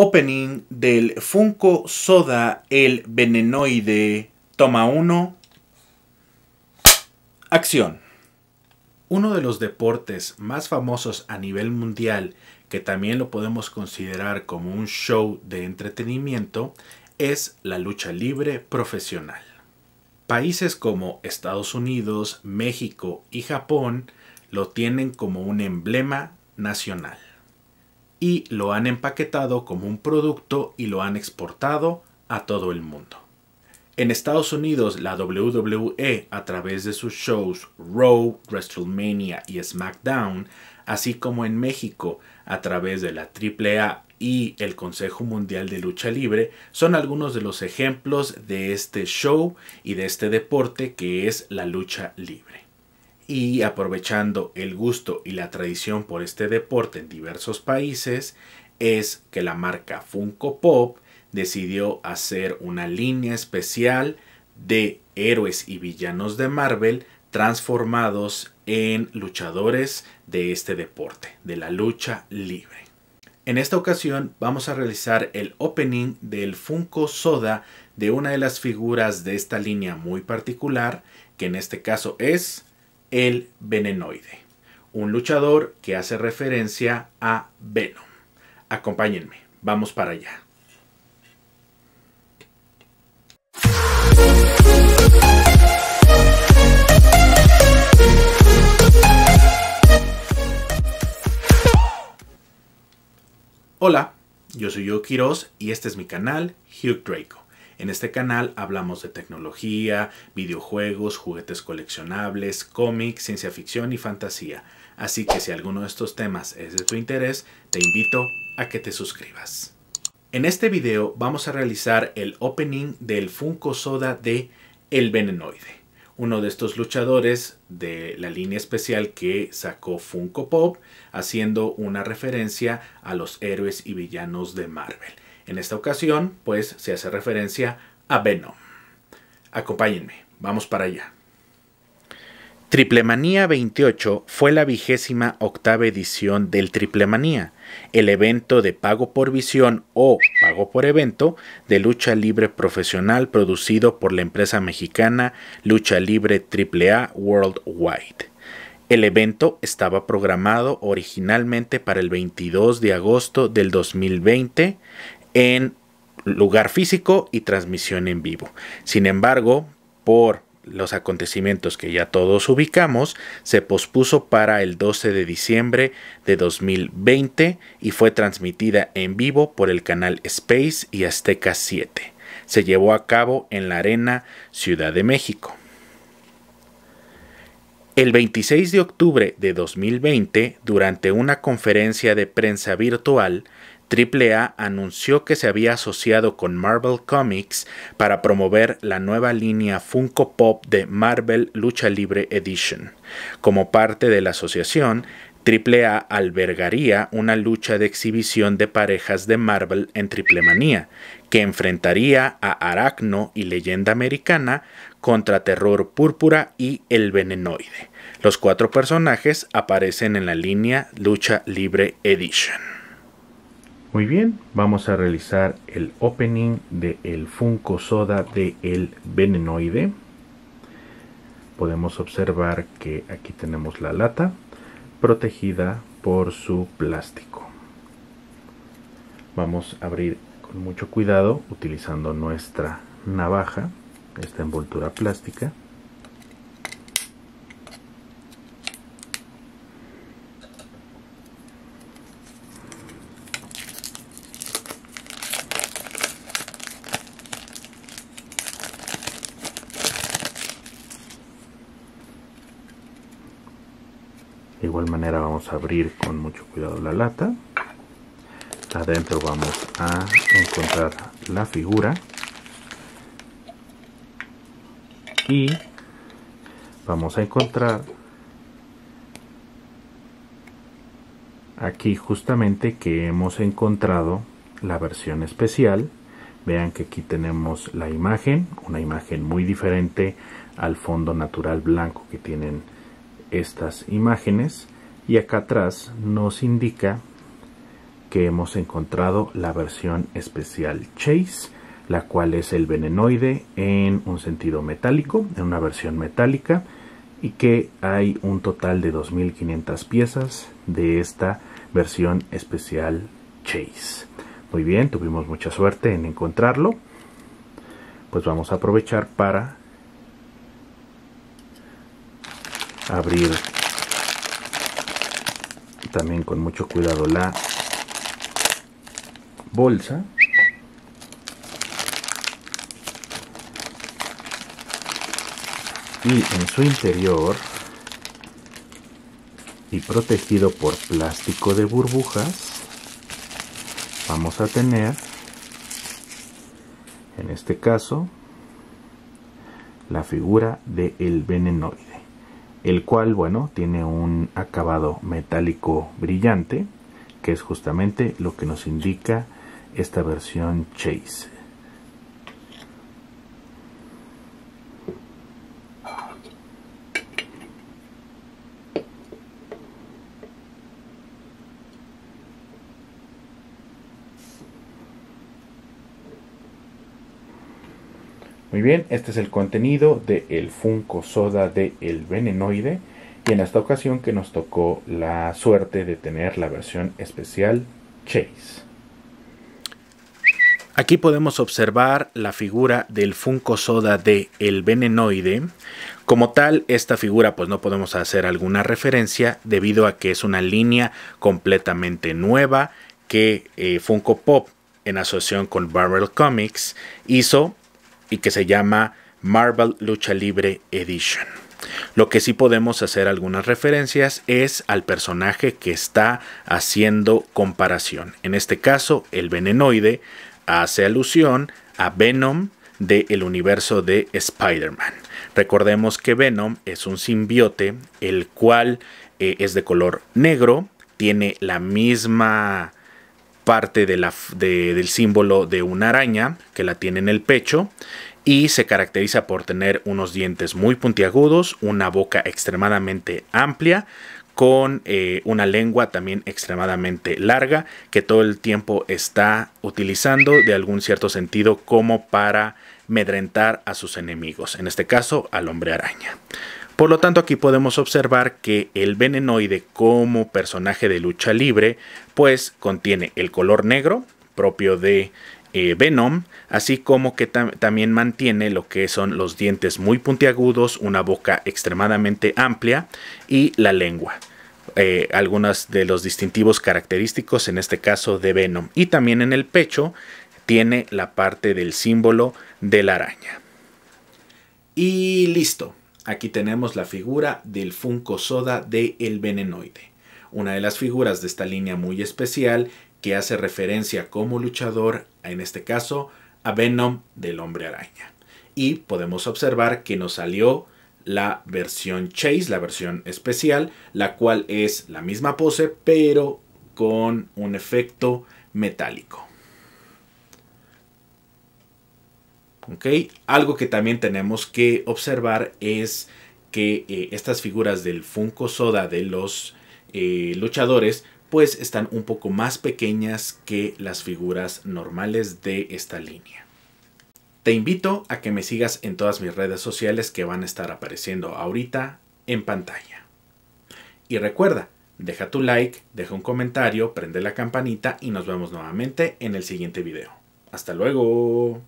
opening del Funko Soda el Venenoide. Toma 1. Acción. Uno de los deportes más famosos a nivel mundial, que también lo podemos considerar como un show de entretenimiento, es la lucha libre profesional. Países como Estados Unidos, México y Japón lo tienen como un emblema nacional y lo han empaquetado como un producto y lo han exportado a todo el mundo. En Estados Unidos, la WWE, a través de sus shows Raw, WrestleMania y SmackDown, así como en México, a través de la AAA y el Consejo Mundial de Lucha Libre, son algunos de los ejemplos de este show y de este deporte que es la lucha libre y aprovechando el gusto y la tradición por este deporte en diversos países, es que la marca Funko Pop decidió hacer una línea especial de héroes y villanos de Marvel transformados en luchadores de este deporte, de la lucha libre. En esta ocasión vamos a realizar el opening del Funko Soda de una de las figuras de esta línea muy particular, que en este caso es el venenoide, un luchador que hace referencia a Venom. Acompáñenme, vamos para allá. Hola, yo soy yo Quiroz y este es mi canal Hugh Draco. En este canal hablamos de tecnología, videojuegos, juguetes coleccionables, cómics, ciencia ficción y fantasía. Así que si alguno de estos temas es de tu interés, te invito a que te suscribas. En este video vamos a realizar el opening del Funko Soda de El Venenoide, uno de estos luchadores de la línea especial que sacó Funko Pop, haciendo una referencia a los héroes y villanos de Marvel. En esta ocasión, pues, se hace referencia a Venom. Acompáñenme, vamos para allá. Triplemanía 28 fue la vigésima octava edición del Triplemanía, el evento de pago por visión o pago por evento de lucha libre profesional producido por la empresa mexicana Lucha Libre AAA Worldwide. El evento estaba programado originalmente para el 22 de agosto del 2020 en lugar físico y transmisión en vivo. Sin embargo, por los acontecimientos que ya todos ubicamos, se pospuso para el 12 de diciembre de 2020 y fue transmitida en vivo por el canal Space y Azteca 7. Se llevó a cabo en la Arena Ciudad de México. El 26 de octubre de 2020, durante una conferencia de prensa virtual, AAA anunció que se había asociado con Marvel Comics para promover la nueva línea Funko Pop de Marvel Lucha Libre Edition. Como parte de la asociación, AAA albergaría una lucha de exhibición de parejas de Marvel en manía que enfrentaría a Aracno y Leyenda Americana contra Terror Púrpura y El Venenoide. Los cuatro personajes aparecen en la línea Lucha Libre Edition. Muy bien, vamos a realizar el opening de el Funko Soda de el Venenoide. Podemos observar que aquí tenemos la lata protegida por su plástico. Vamos a abrir con mucho cuidado utilizando nuestra navaja, esta envoltura plástica. De igual manera vamos a abrir con mucho cuidado la lata. Adentro vamos a encontrar la figura. Y vamos a encontrar aquí justamente que hemos encontrado la versión especial vean que aquí tenemos la imagen una imagen muy diferente al fondo natural blanco que tienen estas imágenes y acá atrás nos indica que hemos encontrado la versión especial Chase, la cual es el venenoide en un sentido metálico, en una versión metálica, y que hay un total de 2.500 piezas de esta versión especial Chase. Muy bien, tuvimos mucha suerte en encontrarlo, pues vamos a aprovechar para abrir también con mucho cuidado la bolsa y en su interior y protegido por plástico de burbujas vamos a tener en este caso la figura del el venenoide el cual, bueno, tiene un acabado metálico brillante, que es justamente lo que nos indica esta versión Chase. Muy bien, este es el contenido de el Funko Soda de El Venenoide. Y en esta ocasión que nos tocó la suerte de tener la versión especial Chase. Aquí podemos observar la figura del Funko Soda de El Venenoide. Como tal, esta figura pues no podemos hacer alguna referencia debido a que es una línea completamente nueva que eh, Funko Pop en asociación con Barrel Comics hizo y que se llama Marvel Lucha Libre Edition. Lo que sí podemos hacer algunas referencias es al personaje que está haciendo comparación. En este caso, el venenoide hace alusión a Venom del el universo de Spider-Man. Recordemos que Venom es un simbiote el cual eh, es de color negro, tiene la misma parte del símbolo de una araña que la tiene en el pecho y se caracteriza por tener unos dientes muy puntiagudos, una boca extremadamente amplia, con eh, una lengua también extremadamente larga que todo el tiempo está utilizando de algún cierto sentido como para medrentar a sus enemigos, en este caso al hombre araña. Por lo tanto, aquí podemos observar que el venenoide como personaje de lucha libre, pues contiene el color negro propio de eh, Venom, así como que también mantiene lo que son los dientes muy puntiagudos, una boca extremadamente amplia y la lengua. Eh, algunos de los distintivos característicos en este caso de Venom y también en el pecho tiene la parte del símbolo de la araña. Y listo. Aquí tenemos la figura del Funko Soda de El Venenoide, una de las figuras de esta línea muy especial que hace referencia como luchador, en este caso, a Venom del Hombre Araña. Y podemos observar que nos salió la versión Chase, la versión especial, la cual es la misma pose, pero con un efecto metálico. Algo que también tenemos que observar es que eh, estas figuras del Funko Soda de los eh, luchadores pues están un poco más pequeñas que las figuras normales de esta línea. Te invito a que me sigas en todas mis redes sociales que van a estar apareciendo ahorita en pantalla. Y recuerda, deja tu like, deja un comentario, prende la campanita y nos vemos nuevamente en el siguiente video. Hasta luego.